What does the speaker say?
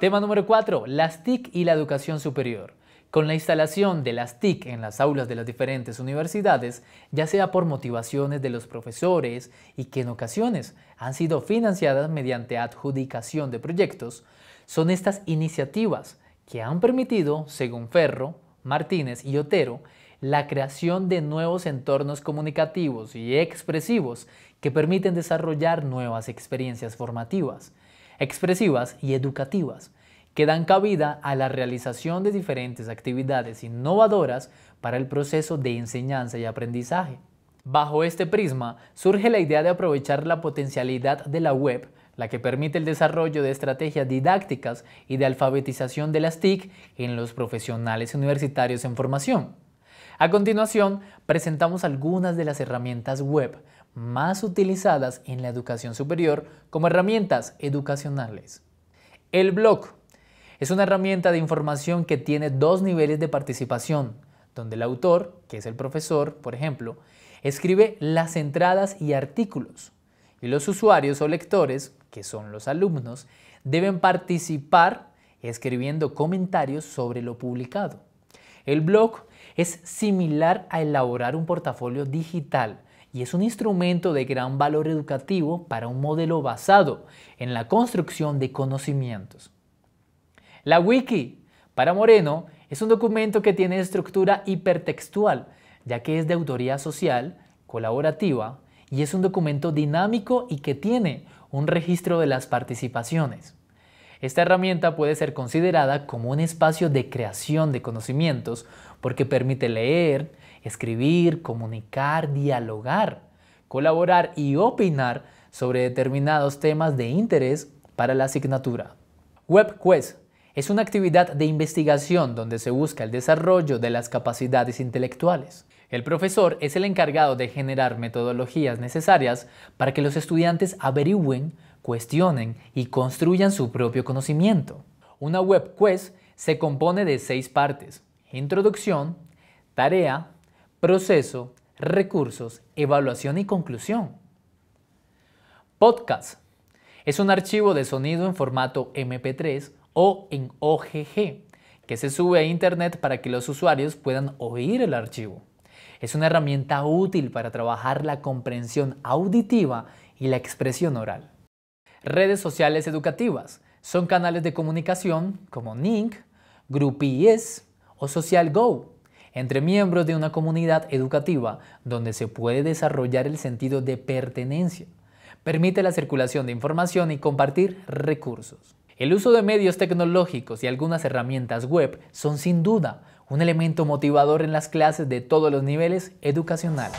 Tema número 4. Las TIC y la educación superior. Con la instalación de las TIC en las aulas de las diferentes universidades, ya sea por motivaciones de los profesores y que en ocasiones han sido financiadas mediante adjudicación de proyectos, son estas iniciativas que han permitido, según Ferro, Martínez y Otero, la creación de nuevos entornos comunicativos y expresivos que permiten desarrollar nuevas experiencias formativas expresivas y educativas, que dan cabida a la realización de diferentes actividades innovadoras para el proceso de enseñanza y aprendizaje. Bajo este prisma surge la idea de aprovechar la potencialidad de la web, la que permite el desarrollo de estrategias didácticas y de alfabetización de las TIC en los profesionales universitarios en formación. A continuación, presentamos algunas de las herramientas web más utilizadas en la educación superior como herramientas educacionales. El blog es una herramienta de información que tiene dos niveles de participación, donde el autor, que es el profesor, por ejemplo, escribe las entradas y artículos, y los usuarios o lectores, que son los alumnos, deben participar escribiendo comentarios sobre lo publicado. El blog es similar a elaborar un portafolio digital, y es un instrumento de gran valor educativo para un modelo basado en la construcción de conocimientos. La wiki, para Moreno, es un documento que tiene estructura hipertextual, ya que es de autoría social, colaborativa, y es un documento dinámico y que tiene un registro de las participaciones. Esta herramienta puede ser considerada como un espacio de creación de conocimientos porque permite leer, escribir, comunicar, dialogar, colaborar y opinar sobre determinados temas de interés para la asignatura. WebQuest es una actividad de investigación donde se busca el desarrollo de las capacidades intelectuales. El profesor es el encargado de generar metodologías necesarias para que los estudiantes averigüen cuestionen y construyan su propio conocimiento. Una webquest se compone de seis partes. Introducción, tarea, proceso, recursos, evaluación y conclusión. Podcast. Es un archivo de sonido en formato MP3 o en OGG que se sube a Internet para que los usuarios puedan oír el archivo. Es una herramienta útil para trabajar la comprensión auditiva y la expresión oral. Redes sociales educativas son canales de comunicación como NINC, Groupies o Social Go entre miembros de una comunidad educativa donde se puede desarrollar el sentido de pertenencia. Permite la circulación de información y compartir recursos. El uso de medios tecnológicos y algunas herramientas web son sin duda un elemento motivador en las clases de todos los niveles educacionales.